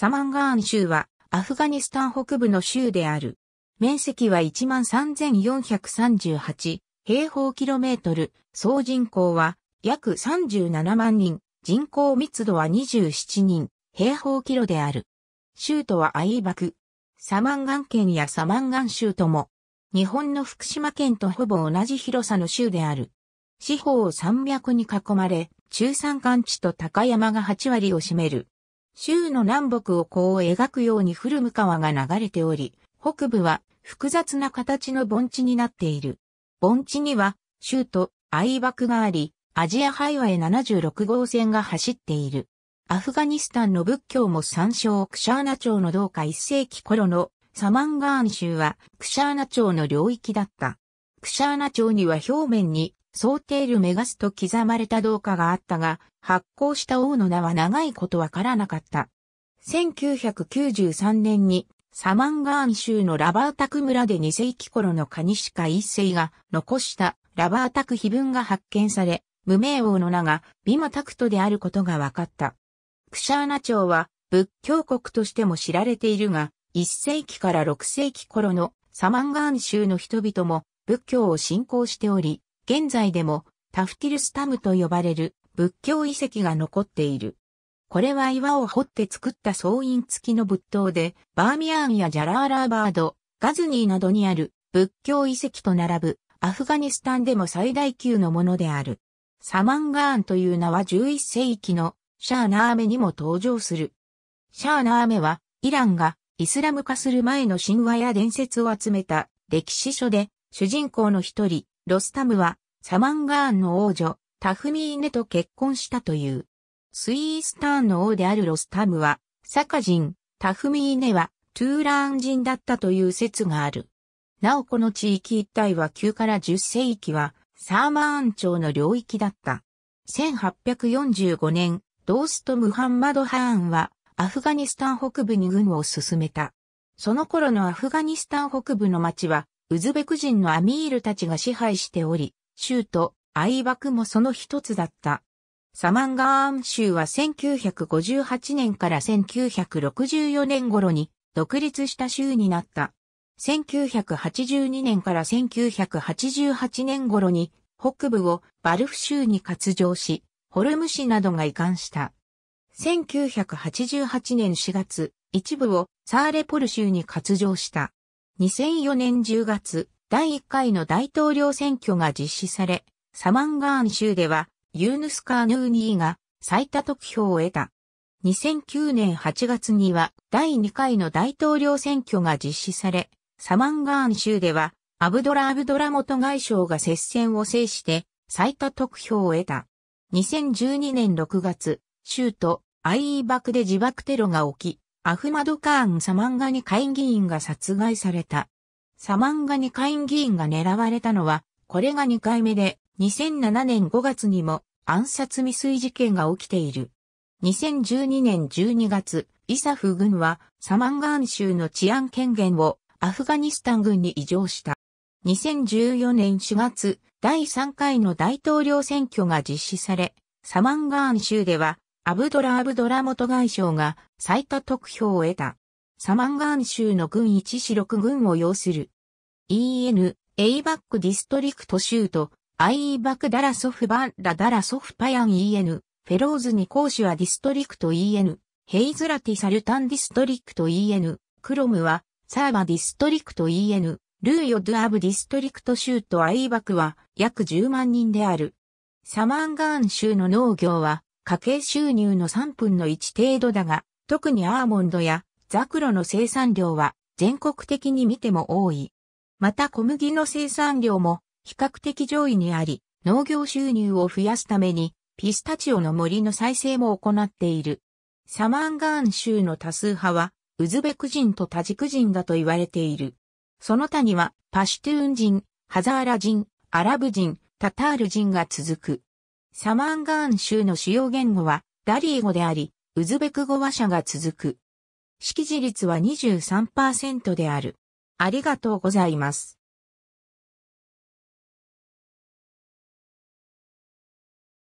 サマンガーン州はアフガニスタン北部の州である。面積は13,438平方キロメートル、総人口は約37万人、人口密度は27人平方キロである。州都はアイバク。サマンガン県やサマンガン州とも、日本の福島県とほぼ同じ広さの州である。四方を山脈に囲まれ、中山間地と高山が8割を占める。州の南北をこう描くように古む川が流れており、北部は複雑な形の盆地になっている。盆地には州と愛爆があり、アジアハイワイ76号線が走っている。アフガニスタンの仏教も参照クシャーナ朝の同下1世紀頃のサマンガーン州はクシャーナ朝の領域だった。クシャーナ朝には表面に想定ルメガスと刻まれた銅貨があったが、発行した王の名は長いことわからなかった。1993年にサマンガーン州のラバータク村で2世紀頃のカニシカ1世が残したラバータク碑文が発見され、無名王の名がビマタクトであることが分かった。クシャーナ朝は仏教国としても知られているが、1世紀から6世紀頃のサマンガーン州の人々も仏教を信仰しており、現在でもタフティルスタムと呼ばれる仏教遺跡が残っている。これは岩を掘って作った総印付きの仏塔で、バーミヤーンやジャラーラーバード、ガズニーなどにある仏教遺跡と並ぶアフガニスタンでも最大級のものである。サマンガーンという名は11世紀のシャーナーメにも登場する。シャーナーメはイランがイスラム化する前の神話や伝説を集めた歴史書で主人公の一人ロスタムはサマンガーンの王女、タフミーネと結婚したという。スイースターンの王であるロスタムは、サカ人、タフミーネはトゥーラーン人だったという説がある。なおこの地域一帯は9から10世紀はサーマーン朝の領域だった。1845年、ドーストムハンマド・ハーンはアフガニスタン北部に軍を進めた。その頃のアフガニスタン北部の町はウズベク人のアミールたちが支配しており、州都、アイバクもその一つだった。サマンガーン州は1958年から1964年頃に独立した州になった。1982年から1988年頃に北部をバルフ州に割譲し、ホルム市などが移管した。1988年4月、一部をサーレポル州に割譲した。2004年10月、第1回の大統領選挙が実施され、サマンガーン州では、ユーヌス・カーヌーニーが最多得票を得た。2009年8月には第2回の大統領選挙が実施され、サマンガーン州ではアブドラ・アブドラ元外相が接戦を制して最多得票を得た。2012年6月、州都アイーバクで自爆テロが起き、アフマドカーン・サマンガニ会議員が殺害された。サマンガニ会議員が狙われたのは、これが2回目で、2007年5月にも暗殺未遂事件が起きている。2012年12月、イサフ軍はサマンガーン州の治安権限をアフガニスタン軍に移譲した。2014年4月、第3回の大統領選挙が実施され、サマンガーン州ではアブドラ・アブドラ元外相が最多得票を得た。サマンガーン州の軍一四六軍を要する。EN、エイバックディストリクト州と、アイーバクダラソフバンラダラソフパヤン EN、フェローズにシュはディストリクト EN、ヘイズラティサルタンディストリクト EN、クロムは、サーバディストリクト EN、ルーヨドゥアブディストリクト州とアイバクは約10万人である。サマンガーン州の農業は家計収入の3分の1程度だが、特にアーモンドやザクロの生産量は全国的に見ても多い。また小麦の生産量も比較的上位にあり、農業収入を増やすためにピスタチオの森の再生も行っている。サマンガーン州の多数派はウズベク人とタジク人だと言われている。その他にはパシュトゥーン人、ハザーラ人、アラブ人、タタール人が続く。サマンガーン州の主要言語はダリー語であり、ウズベク語話者が続く。識字率は23%である。ありがとうございます。